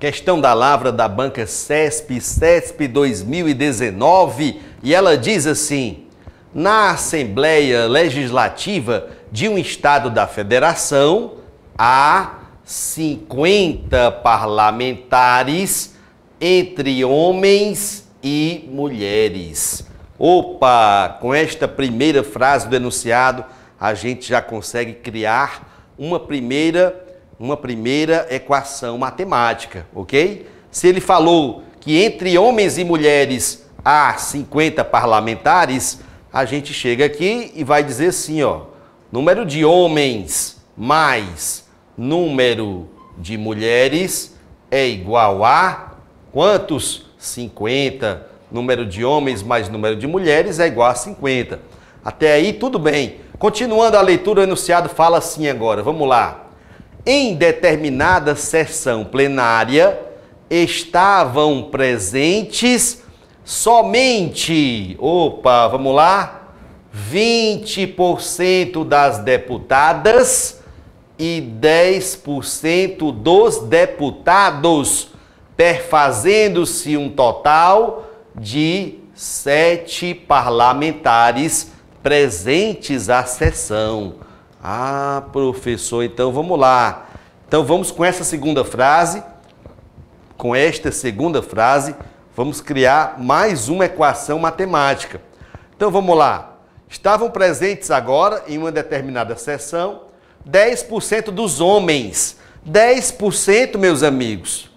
Questão da Lavra da Banca CESP, CESP 2019, e ela diz assim: na Assembleia Legislativa de um Estado da Federação, há 50 parlamentares entre homens e mulheres. Opa, com esta primeira frase do enunciado, a gente já consegue criar uma primeira uma primeira equação matemática, ok? Se ele falou que entre homens e mulheres há 50 parlamentares, a gente chega aqui e vai dizer assim, ó, número de homens mais número de mulheres é igual a quantos? 50. Número de homens mais número de mulheres é igual a 50. Até aí tudo bem. Continuando a leitura, o enunciado fala assim agora. Vamos lá em determinada sessão plenária estavam presentes somente, opa, vamos lá, 20% das deputadas e 10% dos deputados, perfazendo-se um total de sete parlamentares presentes à sessão. Ah, professor, então vamos lá. Então vamos com essa segunda frase, com esta segunda frase, vamos criar mais uma equação matemática. Então vamos lá. Estavam presentes agora, em uma determinada sessão, 10% dos homens. 10%, meus amigos,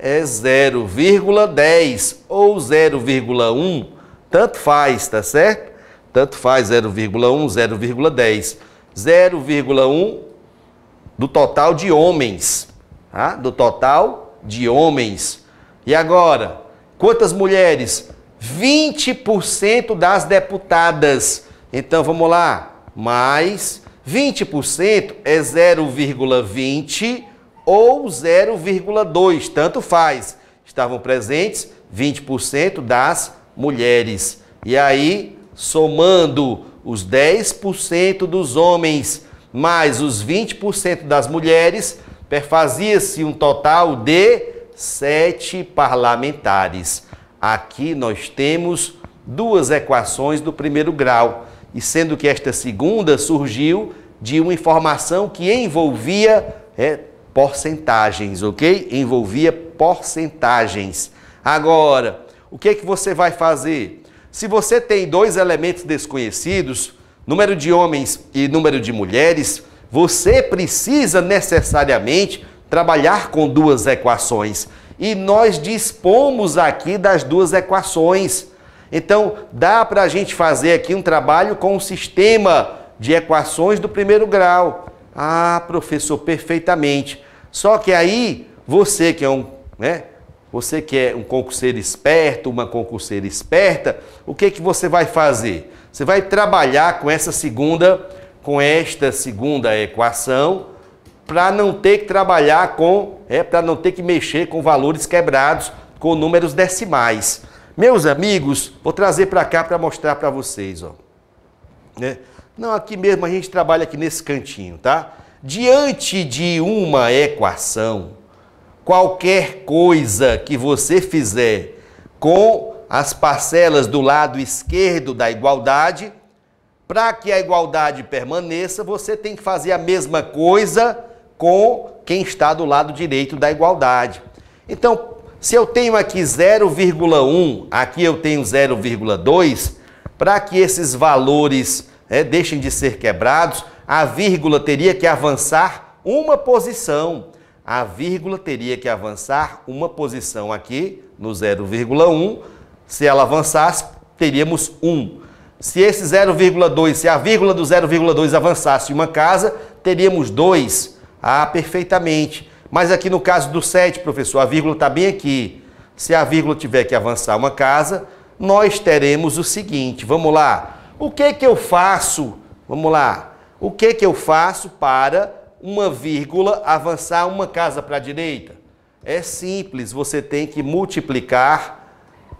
é 0,10 ou 0,1, tanto faz, tá certo? Tanto faz 0,1, 0,10. 0,1 do total de homens. Tá? Do total de homens. E agora, quantas mulheres? 20% das deputadas. Então vamos lá, mais 20% é 0,20 ou 0,2, tanto faz. Estavam presentes 20% das mulheres. E aí, somando os 10% dos homens mais os 20% das mulheres, perfazia-se um total de sete parlamentares. Aqui nós temos duas equações do primeiro grau, e sendo que esta segunda surgiu de uma informação que envolvia é, porcentagens, ok? Envolvia porcentagens. Agora, o que é que você vai fazer? Se você tem dois elementos desconhecidos, número de homens e número de mulheres, você precisa necessariamente trabalhar com duas equações. E nós dispomos aqui das duas equações. Então, dá para a gente fazer aqui um trabalho com um sistema de equações do primeiro grau. Ah, professor, perfeitamente. Só que aí, você que é um né, você que é um concurseiro esperto, uma concurseira esperta, o que é que você vai fazer? Você vai trabalhar com essa segunda, com esta segunda equação, para não ter que trabalhar com, é, para não ter que mexer com valores quebrados, com números decimais. Meus amigos, vou trazer para cá para mostrar para vocês, ó. Né? Não, aqui mesmo a gente trabalha aqui nesse cantinho, tá? Diante de uma equação, qualquer coisa que você fizer com as parcelas do lado esquerdo da igualdade, para que a igualdade permaneça, você tem que fazer a mesma coisa com quem está do lado direito da igualdade. Então, se eu tenho aqui 0,1, aqui eu tenho 0,2, para que esses valores é, deixem de ser quebrados, a vírgula teria que avançar uma posição a vírgula teria que avançar uma posição aqui no 0,1. Se ela avançasse, teríamos 1. Se esse 0,2, se a vírgula do 0,2 avançasse uma casa, teríamos 2. Ah, perfeitamente. Mas aqui no caso do 7, professor, a vírgula está bem aqui. Se a vírgula tiver que avançar uma casa, nós teremos o seguinte, vamos lá. O que que eu faço? Vamos lá. O que que eu faço para uma vírgula, avançar uma casa para a direita? É simples, você tem que multiplicar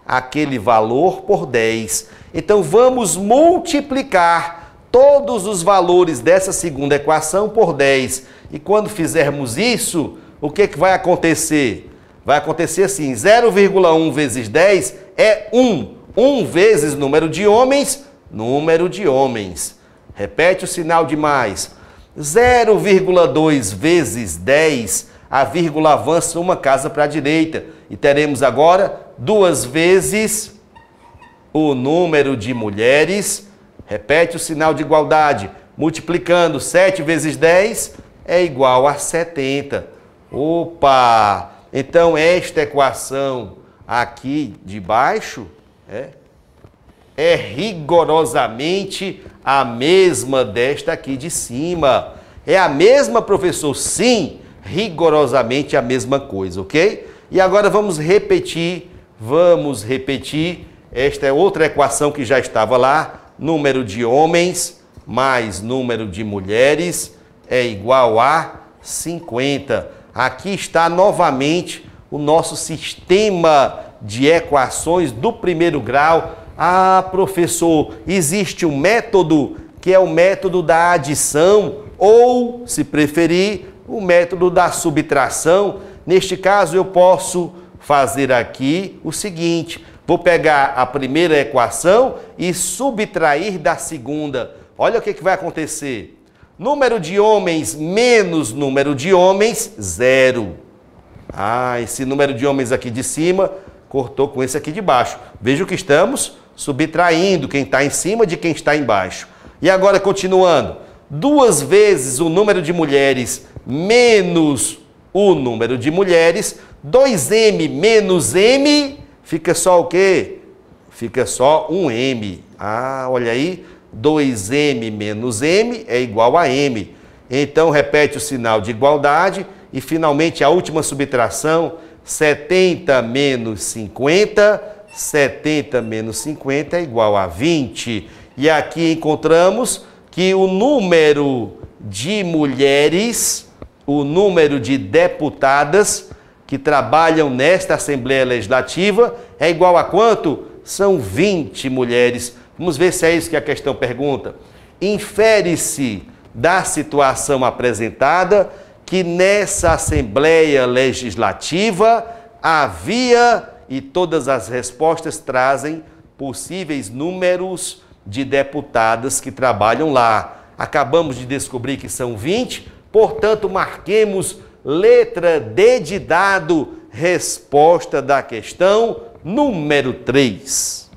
aquele valor por 10. Então vamos multiplicar todos os valores dessa segunda equação por 10. E quando fizermos isso, o que, que vai acontecer? Vai acontecer assim, 0,1 vezes 10 é 1. 1 vezes número de homens, número de homens. Repete o sinal de mais. 0,2 vezes 10, a vírgula avança uma casa para a direita. E teremos agora duas vezes o número de mulheres. Repete o sinal de igualdade. Multiplicando 7 vezes 10 é igual a 70. Opa! Então esta equação aqui de baixo é, é rigorosamente a mesma desta aqui de cima. É a mesma, professor? Sim, rigorosamente a mesma coisa, ok? E agora vamos repetir, vamos repetir. Esta é outra equação que já estava lá. Número de homens mais número de mulheres é igual a 50. Aqui está novamente o nosso sistema de equações do primeiro grau ah, professor, existe um método que é o método da adição ou, se preferir, o método da subtração. Neste caso, eu posso fazer aqui o seguinte: vou pegar a primeira equação e subtrair da segunda. Olha o que, que vai acontecer. Número de homens menos número de homens, zero. Ah, esse número de homens aqui de cima cortou com esse aqui de baixo. Veja o que estamos subtraindo quem está em cima de quem está embaixo. E agora, continuando, duas vezes o número de mulheres menos o número de mulheres, 2m menos m, fica só o quê? Fica só um m. Ah, olha aí, 2m menos m é igual a m. Então, repete o sinal de igualdade e, finalmente, a última subtração, 70 menos 50 70 menos 50 é igual a 20. E aqui encontramos que o número de mulheres, o número de deputadas que trabalham nesta Assembleia Legislativa é igual a quanto? São 20 mulheres. Vamos ver se é isso que a questão pergunta. Infere-se da situação apresentada que nessa Assembleia Legislativa havia e todas as respostas trazem possíveis números de deputadas que trabalham lá. Acabamos de descobrir que são 20, portanto, marquemos letra D de dado, resposta da questão número 3.